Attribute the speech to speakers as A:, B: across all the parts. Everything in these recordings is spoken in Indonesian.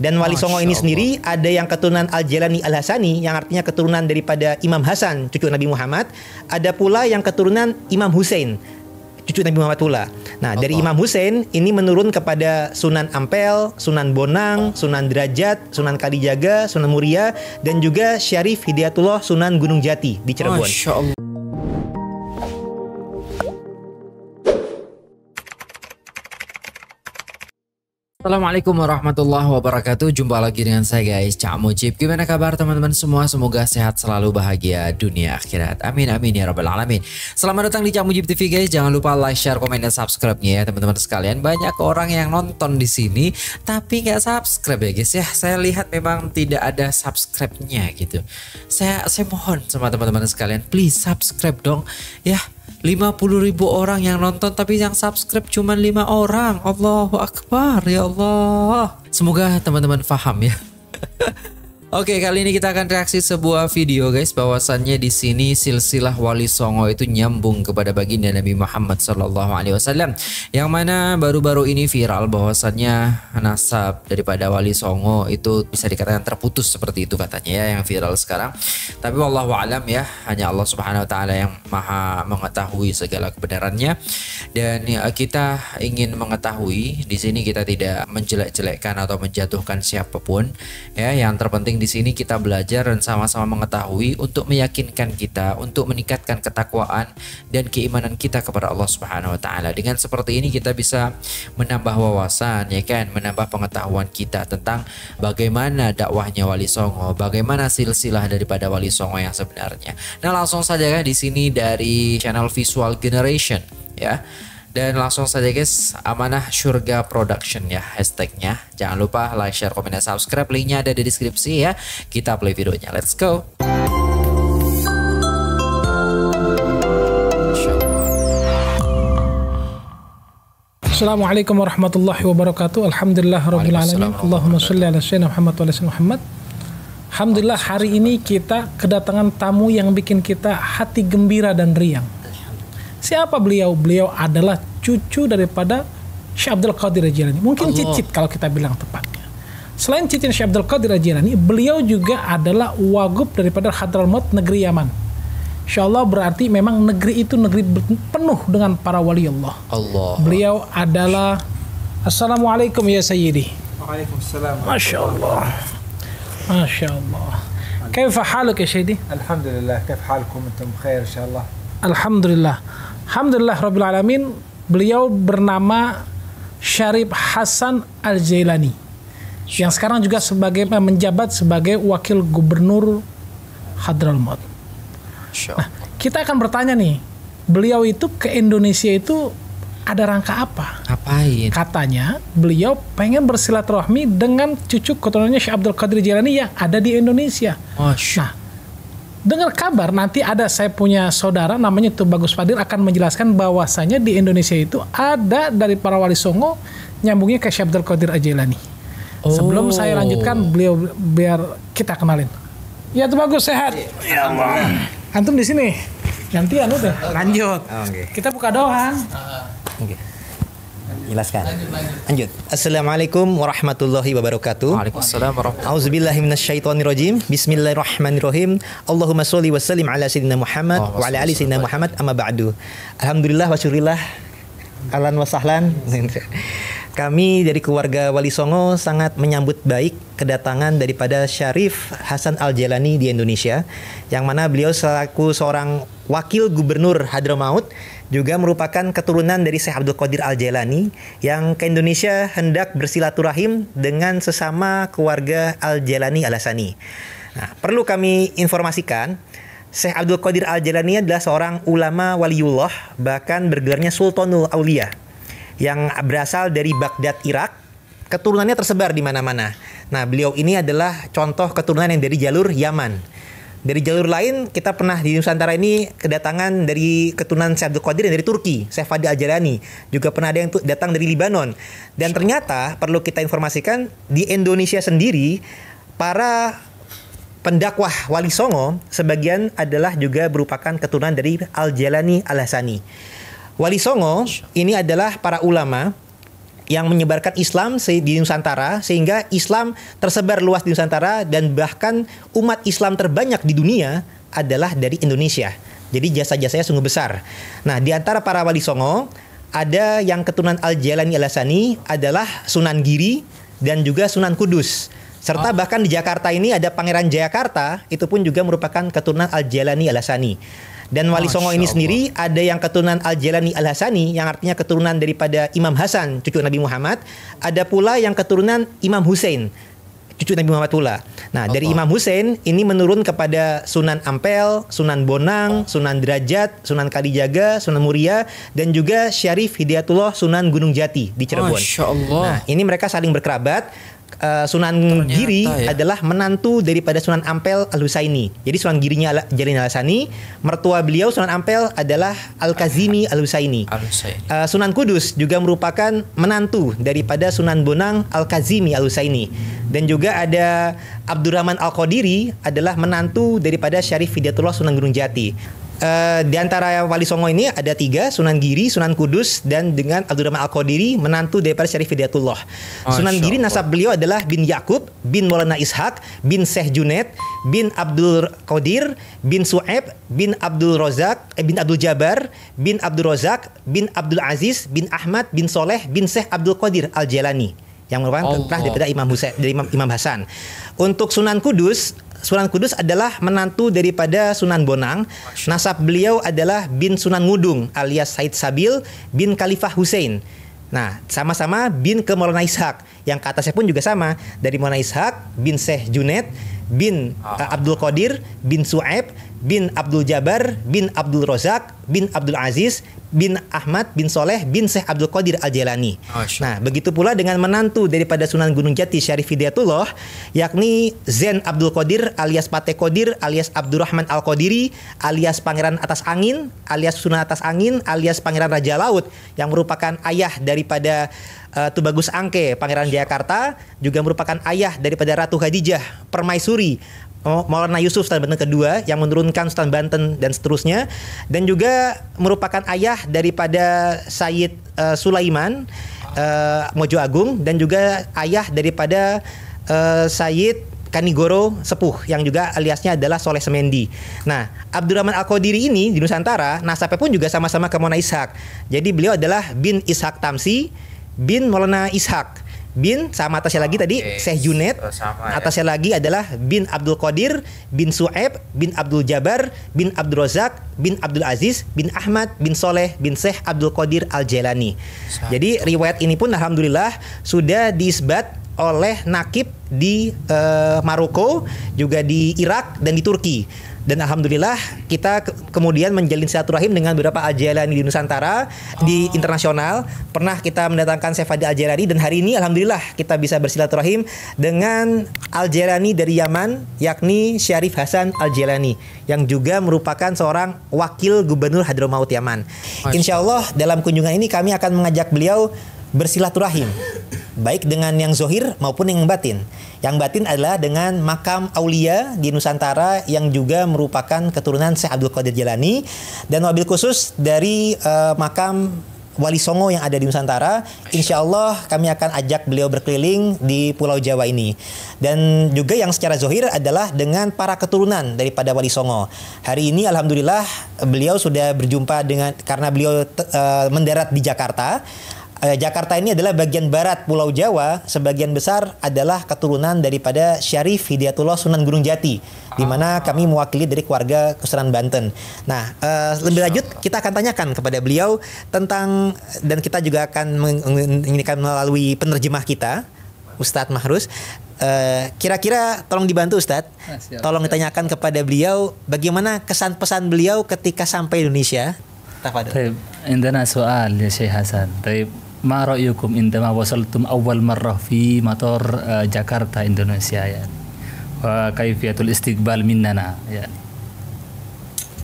A: Dan Wali Songo ini sendiri ada yang keturunan Al-Jalani Al-Hasani yang artinya keturunan daripada Imam Hasan, cucu Nabi Muhammad. Ada pula yang keturunan Imam Hussein, cucu Nabi Muhammad pula. Nah, dari Imam Hussein ini menurun kepada Sunan Ampel, Sunan Bonang, Sunan Derajat, Sunan Kalijaga, Sunan Muria dan juga Syarif Hidayatullah Sunan Gunung Jati di Cirebon. Allah.
B: Assalamualaikum warahmatullahi wabarakatuh Jumpa lagi dengan saya guys Cak Mujib Gimana kabar teman-teman semua Semoga sehat selalu bahagia dunia akhirat Amin amin ya rabbal alamin Selamat datang di Cak Mujib TV guys Jangan lupa like, share, komen, dan subscribe-nya ya teman-teman sekalian Banyak orang yang nonton di sini Tapi gak subscribe ya guys ya Saya lihat memang tidak ada subscribe-nya gitu Saya, saya mohon sama teman-teman sekalian Please subscribe dong Ya 50 ribu orang yang nonton tapi yang subscribe cuma 5 orang Allahu Akbar ya Allah semoga teman-teman paham ya Oke, kali ini kita akan reaksi sebuah video guys. Bahwasannya di sini silsilah Wali Songo itu nyambung kepada baginda Nabi Muhammad Shallallahu Alaihi Wasallam. Yang mana baru-baru ini viral bahwasannya nasab daripada Wali Songo itu bisa dikatakan terputus seperti itu katanya ya yang viral sekarang. Tapi Allah alam ya, hanya Allah Subhanahu Wa Taala yang maha mengetahui segala kebenarannya. Dan ya, kita ingin mengetahui di sini kita tidak menjelek-jelekkan atau menjatuhkan siapapun ya. Yang terpenting di sini kita belajar dan sama-sama mengetahui untuk meyakinkan kita untuk meningkatkan ketakwaan dan keimanan kita kepada Allah Subhanahu wa taala. Dengan seperti ini kita bisa menambah wawasan ya kan, menambah pengetahuan kita tentang bagaimana dakwahnya Wali Songo, bagaimana silsilah daripada Wali Songo yang sebenarnya. Nah, langsung saja ya di sini dari channel Visual Generation ya. Dan langsung saja guys, amanah surga production ya hashtagnya. Jangan lupa like, share, komen, dan subscribe. Linknya ada di deskripsi ya. Kita play videonya. Let's go.
C: Assalamualaikum warahmatullahi wabarakatuh. Alhamdulillah rabbil alamin. Allahumma salli ala sayyidina Muhammad wa ala Muhammad. Alhamdulillah hari ini kita kedatangan tamu yang bikin kita hati gembira dan riang. Siapa beliau? Beliau adalah cucu daripada Syekh Abdul Qadir Jilani. Mungkin Allah. cicit kalau kita bilang tepatnya. Selain cicit Syekh Abdul Qadir Jilani, beliau juga adalah wagub daripada Hadramaut negeri Yaman. Insya berarti memang negeri itu negeri penuh dengan para wali Allah. Allah. Beliau adalah Assalamualaikum ya Sayyidi.
D: Waalaikumsalam. Masya Allah.
C: Masya Allah. Alhamdulillah Rabbil Alamin beliau bernama Syarif Hasan Al-Jailani yang sekarang juga sebagai menjabat sebagai wakil gubernur Hadramaut. Nah, kita akan bertanya nih, beliau itu ke Indonesia itu ada rangka apa? Apain? Katanya beliau pengen bersilaturahmi dengan cucu keturunannya Syekh Abdul Qadir Jailani yang ada di Indonesia. Oh, nah, dengar kabar nanti ada saya punya saudara namanya Tuh Bagus fadil akan menjelaskan bahwasanya di Indonesia itu ada dari para wali songo nyambungnya ke syabdal Qadir Ajilani.
D: Oh. Sebelum saya oh. lanjutkan
C: beliau biar kita kenalin. Ya Tuh Bagus sehat. Ya Allah. Antum di sini. Nanti anu deh.
A: Lanjut. Oh, ah, okay. Kita
C: buka doang. Ah,
A: oke. Okay jelaskan. Lanjut. Assalamualaikum warahmatullahi wabarakatuh. Waalaikumsalam warahmatullahi wabarakatuh. Auzubillahi Bismillahirrahmanirrahim. Allahumma sholli wa sallim ala sayyidina Muhammad oh, wa ala ali sayyidina Muhammad amma ba'du. Alhamdulillah wa syukurillah. Alan wa sahlan. Kami dari keluarga Wali Songo sangat menyambut baik kedatangan daripada Syarif Hasan Al-Jalani di Indonesia yang mana beliau selaku seorang wakil gubernur Hadramaut juga merupakan keturunan dari Syekh Abdul Qadir Al-Jailani yang ke Indonesia hendak bersilaturahim dengan sesama keluarga Al-Jailani Al-Asani. Nah, perlu kami informasikan, Syekh Abdul Qadir Al-Jailani adalah seorang ulama waliullah, bahkan bergelarnya Sultanul Aulia, yang berasal dari Baghdad, Irak, keturunannya tersebar di mana-mana. Nah, beliau ini adalah contoh keturunan yang dari jalur Yaman. Dari jalur lain kita pernah di Nusantara ini kedatangan dari keturunan Syekh Abdul Qadir yang dari Turki, Syafadi Ajarani. Juga pernah ada yang datang dari Libanon. Dan ternyata perlu kita informasikan di Indonesia sendiri para pendakwah Wali Songo sebagian adalah juga merupakan keturunan dari Al Jalani Al Hasani. Wali Songo ini adalah para ulama yang menyebarkan Islam di Nusantara sehingga Islam tersebar luas di Nusantara dan bahkan umat Islam terbanyak di dunia adalah dari Indonesia. Jadi jasa-jasanya sungguh besar. Nah, di antara para wali Songo ada yang keturunan Al Jalani Alasani adalah Sunan Giri dan juga Sunan Kudus. Serta ah. bahkan di Jakarta ini ada Pangeran Jayakarta itu pun juga merupakan keturunan Al Jalani Alasani. Dan Wali Songo ini sendiri ada yang keturunan Al-Jalani Al-Hasani yang artinya keturunan daripada Imam Hasan, cucu Nabi Muhammad. Ada pula yang keturunan Imam Hussein, cucu Nabi Muhammad pula. Nah, dari Imam Hussein ini menurun kepada Sunan Ampel, Sunan Bonang, Sunan Derajat, Sunan Kalijaga, Sunan Muria dan juga Syarif Hidayatullah Sunan Gunung Jati di Cirebon. Masya Nah, ini mereka saling berkerabat Eh, Sunan Ternyata, Giri ya. adalah menantu daripada Sunan Ampel Al Husaini. Jadi Sunan Girinya Al Jalin Al Husaini, mertua beliau Sunan Ampel adalah Al Kazimi Al Husaini. Al -Husaini. Uh, eh, Sunan Kudus juga merupakan menantu daripada Sunan Bonang Al Kazimi Al Husaini. Dan juga ada Abdurrahman Al Qadiri adalah menantu daripada Syarif Hidayatullah Sunan Gunung Jati. Eh, di antara Wali Songo ini ada tiga Sunan Giri, Sunan Kudus dan dengan Abdurrahman Al Qadiri menantu daripada Syarif Hidayatullah. Sunan Giri nasab beliau adalah bin Yakub, bin Maulana Ishak, bin Syekh Junet, bin Abdul Qadir, bin Su'eb, bin Abdul Rozak, eh, bin Abdul Jabar, bin Abdul Rozak, bin Abdul Aziz, bin Ahmad, bin Soleh, bin Syekh Abdul Qadir Al Jelani yang merupakan oh, putra oh. daripada Imam Husain dari Imam, Imam Hasan. Untuk Sunan Kudus, Sunan Kudus adalah menantu daripada Sunan Bonang. Nasab beliau adalah bin Sunan Ngudung alias Said Sabil bin Khalifah Hussein. Nah, sama-sama bin ke Maulana Ishak. Yang ke atasnya pun juga sama. Dari Maulana Ishak, bin Syekh Junet, bin uh, Abdul Qadir, bin Su'aib, bin Abdul Jabar bin Abdul Rozak bin Abdul Aziz bin Ahmad bin Soleh bin Syekh Abdul Qadir Al-Jailani. Nah, begitu pula dengan menantu daripada Sunan Gunung Jati Syarif Hidayatullah yakni Zen Abdul Qadir alias Pate Qadir alias Abdurrahman Al-Qadiri alias Pangeran Atas Angin alias Sunan Atas Angin alias Pangeran Raja Laut yang merupakan ayah daripada uh, Tubagus Angke Pangeran Jakarta juga merupakan ayah daripada Ratu Khadijah Permaisuri Oh, Maulana Yusuf Sultan Banten kedua yang menurunkan Sultan Banten dan seterusnya dan juga merupakan ayah daripada Said uh, Sulaiman uh, Mojo Agung dan juga ayah daripada uh, Said Kanigoro Sepuh yang juga aliasnya adalah Soleh Semendi. Nah, Abdurrahman Al-Qadiri ini di Nusantara nasabnya pun juga sama-sama ke Mona Ishak. Jadi beliau adalah bin Ishak Tamsi bin Maulana Ishak bin sama atasnya lagi okay. tadi Syekh Junet oh, sama, ya. atasnya ya. lagi adalah bin Abdul Qadir bin Su'eb bin Abdul Jabar bin Abdul Razak bin Abdul Aziz bin Ahmad bin Soleh bin Syekh Abdul Qadir Al Jelani. jadi riwayat ini pun alhamdulillah sudah diisbat oleh nakib di uh, Maroko juga di Irak dan di Turki dan alhamdulillah kita ke kemudian menjalin silaturahim dengan beberapa Ajelani di Nusantara oh. di internasional pernah kita mendatangkan Sefadi Ajelani dan hari ini alhamdulillah kita bisa bersilaturahim dengan Aljelani dari Yaman yakni Syarif Hasan Aljelani yang juga merupakan seorang wakil gubernur Hadramaut Yaman. Insya Allah dalam kunjungan ini kami akan mengajak beliau bersilaturahim baik dengan yang zohir maupun yang batin. Yang batin adalah dengan makam Aulia di Nusantara yang juga merupakan keturunan Syekh Abdul Qadir Jalani dan wabil khusus dari uh, makam Wali Songo yang ada di Nusantara. Insya Allah kami akan ajak beliau berkeliling di Pulau Jawa ini. Dan juga yang secara zohir adalah dengan para keturunan daripada Wali Songo. Hari ini Alhamdulillah beliau sudah berjumpa dengan karena beliau uh, mendarat di Jakarta eh, Jakarta ini adalah bagian barat Pulau Jawa, sebagian besar adalah keturunan daripada Syarif Hidayatullah Sunan Gunung Jati, ah. di mana kami mewakili dari keluarga Kesunan Banten. Nah, eh, lebih lanjut kita akan tanyakan kepada beliau tentang dan kita juga akan menginginkan melalui penerjemah kita Ustadz Mahrus. Eh,
E: kira-kira
A: uh, tolong dibantu Ustadz, nah, siap, tolong siap. ditanyakan kepada beliau bagaimana kesan pesan beliau ketika
E: sampai Indonesia. Tafadu. Indana soal ya Syekh Hasan. Tapi ما رأيكم عندما وصلتم أول مرة في مطار آه، جاكرتا إندونيسيا يعني وكيفية الاستقبال مننا يعني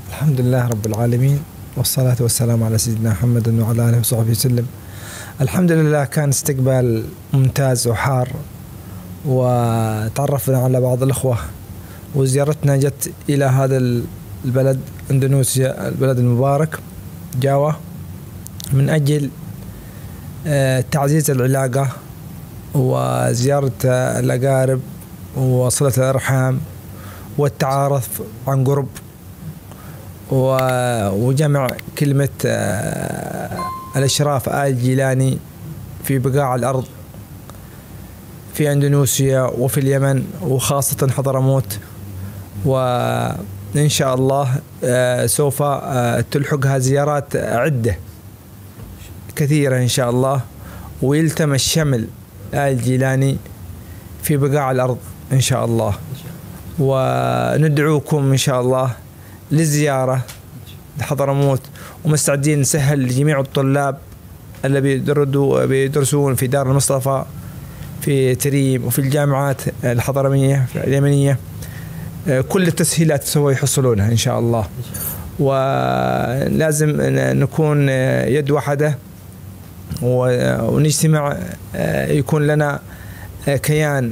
D: الحمد لله رب العالمين والصلاة والسلام على سيدنا محمد وعلى آله وصحبه وسلم الحمد لله كان استقبال ممتاز وحار وتعرفنا على بعض الأخوة وزيارتنا جت إلى هذا البلد إندونيسيا البلد المبارك جاوة من أجل آه، تعزيز العلاقة وزيارة الأقارب وصلة الأرحام والتعارف عن قرب وجمع كلمة آه، الأشراف آل جيلاني في بقاع الأرض في أندونيسيا وفي اليمن وخاصة حضرموت وإن شاء الله آه، سوف تلحقها زيارات عده كثيرة إن شاء الله ويلتم الشمل آل الجيلاني في بقاع الأرض إن شاء الله وندعوكم إن شاء الله للزيارة لحضرموت ومستعدين نسهل لجميع الطلاب اللي بيدردوا بيدرسون في دار المصطفى في تريم وفي الجامعات الحضرمية اليمنية كل التسهيلات سوف يحصلونها إن شاء الله ولازم نكون يد واحدة ونجتمع آه، يكون لنا آه، كيان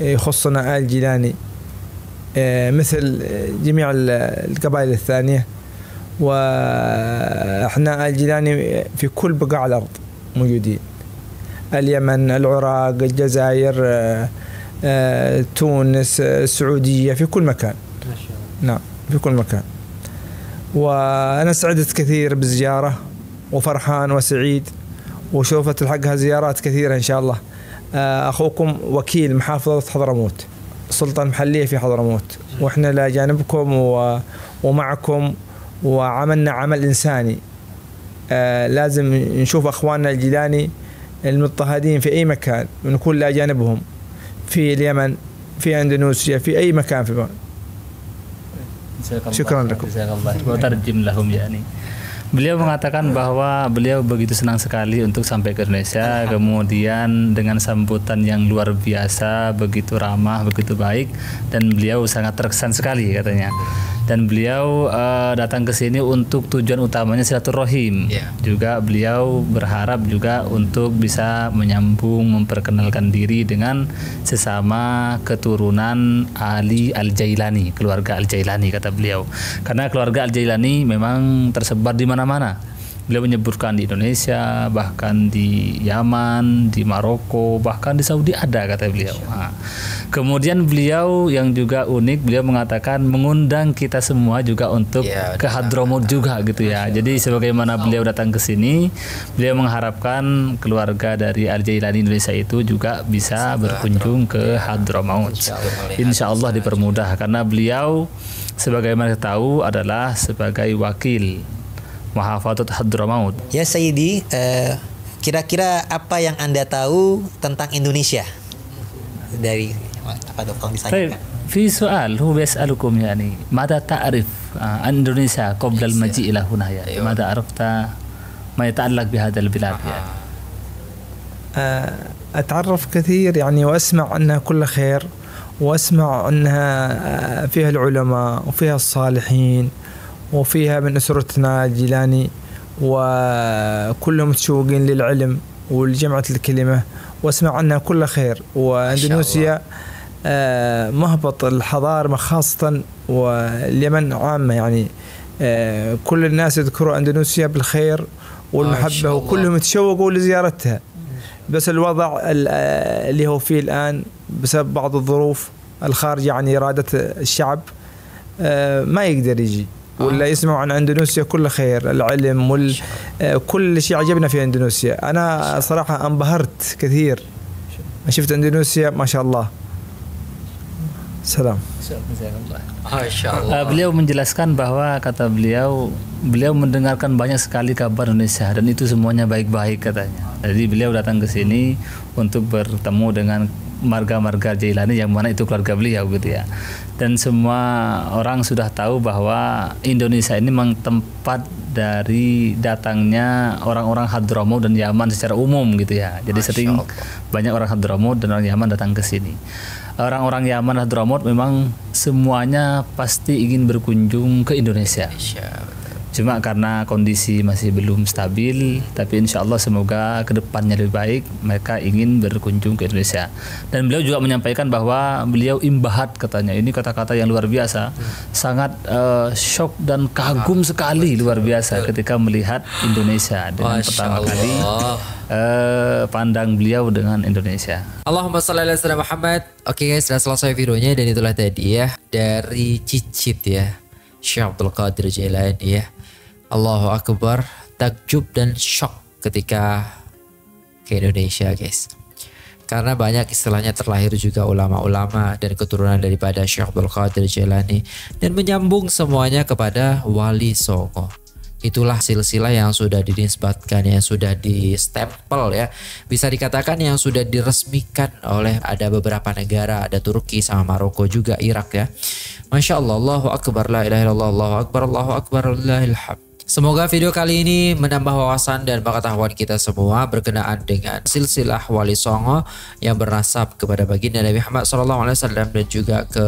D: آه، يخصنا آل جيلاني مثل جميع القبائل الثانية وإحنا آل جيلاني في كل بقاع الأرض موجودين اليمن العراق الجزائر تونس السعودية في كل مكان ما شاء الله نعم في كل مكان وأنا سعدت كثير بالزيارة وفرحان وسعيد وسوف تلحقها زيارات كثيرة إن شاء الله آه، أخوكم وكيل محافظة حضرموت سلطة محلية في حضرموت وإحنا لجانبكم ومعكم وعملنا عمل إنساني آه، لازم نشوف أخواننا الجيلاني المضطهدين في أي مكان ونكون لجانبهم في اليمن في اندونيسيا في اي مكان في بقى. شكرا لكم جزاك
E: الله وترجم لهم يعني Beliau mengatakan bahwa beliau begitu senang sekali untuk sampai ke Indonesia, kemudian dengan sambutan yang luar biasa, begitu ramah, begitu baik, dan beliau sangat terkesan sekali katanya dan beliau uh, datang ke sini untuk tujuan utamanya silaturahim. Yeah. Juga beliau berharap juga untuk bisa menyambung memperkenalkan diri dengan sesama keturunan Ali Al Jailani, keluarga Al Jailani kata beliau. Karena keluarga Al Jailani memang tersebar di mana-mana Beliau menyebutkan di Indonesia, bahkan di Yaman, di Maroko, bahkan di Saudi ada kata beliau. Nah, kemudian beliau yang juga unik, beliau mengatakan mengundang kita semua juga untuk ya, ke Hadromut juga gitu ya. Jadi sebagaimana beliau datang ke sini, beliau mengharapkan keluarga dari Al Jailani Indonesia itu juga bisa berkunjung ke Hadromaut. Insya Allah dipermudah karena beliau sebagaimana kita tahu adalah sebagai wakil محافظة حضرموت
A: Ya Sayyidi,
E: كيرا eh, kira أبا apa yang Anda tahu tentang Indonesia? Dari
A: apa dokter
E: في سؤال هو بيسألكم يعني ماذا تعرف عن إندونيسيا قبل المجيء إلى هنا يعني ماذا عرفت ما يتعلق بهذا البلاد يعني
D: أتعرف كثير يعني وأسمع أنها كل خير وأسمع أنها فيها العلماء وفيها الصالحين وفيها من أسرتنا جيلاني وكلهم متشوقين للعلم ولجمعة الكلمة واسمع عنها كل خير واندونيسيا آه، مهبط الحضارة خاصة واليمن عامة يعني آه، كل الناس يذكروا اندونيسيا بالخير والمحبة وكلهم يتشوقوا لزيارتها بس الوضع آه، اللي هو فيه الآن بسبب بعض الظروف الخارجة عن إرادة الشعب ما يقدر يجي ولا يسمعوا عن اندونيسيا كله خير العلم وال كل شيء عجبنا في اندونيسيا انا صراحه انبهرت كثير شفت اندونيسيا ما شاء الله Salam. Beliau menjelaskan bahwa
E: kata beliau, beliau mendengarkan banyak sekali kabar Indonesia dan itu semuanya baik-baik katanya. Jadi beliau datang ke sini untuk bertemu dengan marga-marga Jailani yang mana itu keluarga beliau gitu ya. Dan semua orang sudah tahu bahwa Indonesia ini memang tempat dari datangnya orang-orang Hadramaut dan Yaman secara umum gitu ya. Jadi Masya sering Allah. banyak orang Hadramaut dan orang Yaman datang ke sini. Orang-orang Yaman Hadramaut memang semuanya pasti ingin berkunjung ke Indonesia. Indonesia cuma karena kondisi masih belum stabil tapi insya Allah semoga kedepannya lebih baik mereka ingin berkunjung ke Indonesia dan beliau juga menyampaikan bahwa beliau imbahat katanya ini kata-kata yang luar biasa hmm. sangat uh, shock dan kagum ah, sekali luar biasa ketika melihat Indonesia dengan Masya pertama Allah. kali uh, eh, pandang beliau dengan Indonesia
B: Allahumma salli ala Muhammad oke okay guys sudah selesai videonya dan itulah tadi ya dari Cicit ya
E: Syekh Abdul Qadir
B: Jailani ya Allahu Akbar, takjub dan shock ketika ke Indonesia guys. Karena banyak istilahnya terlahir juga ulama-ulama dan keturunan daripada Syekh Abdul Qadir Jailani dan menyambung semuanya kepada Wali Songo. Itulah silsilah yang sudah dinisbatkan, yang sudah di stempel ya. Bisa dikatakan yang sudah diresmikan oleh ada beberapa negara, ada Turki sama Maroko juga Irak ya. Masya Allah, Allahu Akbar, la ilaha illallah, Allahu Akbar, Allahu Akbar, Allahu Akbar Semoga video kali ini menambah wawasan dan pengetahuan kita semua berkenaan dengan silsilah wali songo yang bernasab kepada baginda Nabi Muhammad SAW dan juga ke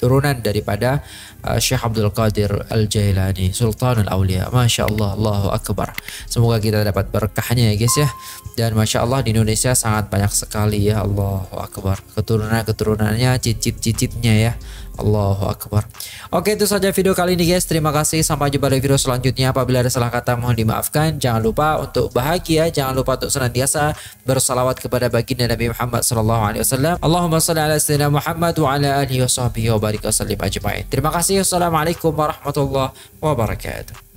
B: turunan daripada uh, Syekh Abdul Qadir Al-Jailani Sultan Al Aulia Masya Allah Allahu Akbar semoga kita dapat berkahnya ya guys ya dan Masya Allah di Indonesia sangat banyak sekali ya Allahu Akbar keturunan-keturunannya cicit-cicitnya ya Allahu Akbar. Oke itu saja video kali ini guys. Terima kasih. Sampai jumpa di video selanjutnya. Apabila ada salah kata mohon dimaafkan. Jangan lupa untuk bahagia. Jangan lupa untuk senantiasa bersalawat kepada baginda Nabi Muhammad Sallallahu Alaihi Wasallam. Allahumma salli ala sayyidina Muhammad wa ala alihi wa sahbihi wa barik wa sallim ajma'in. Terima kasih. Assalamualaikum warahmatullahi wabarakatuh.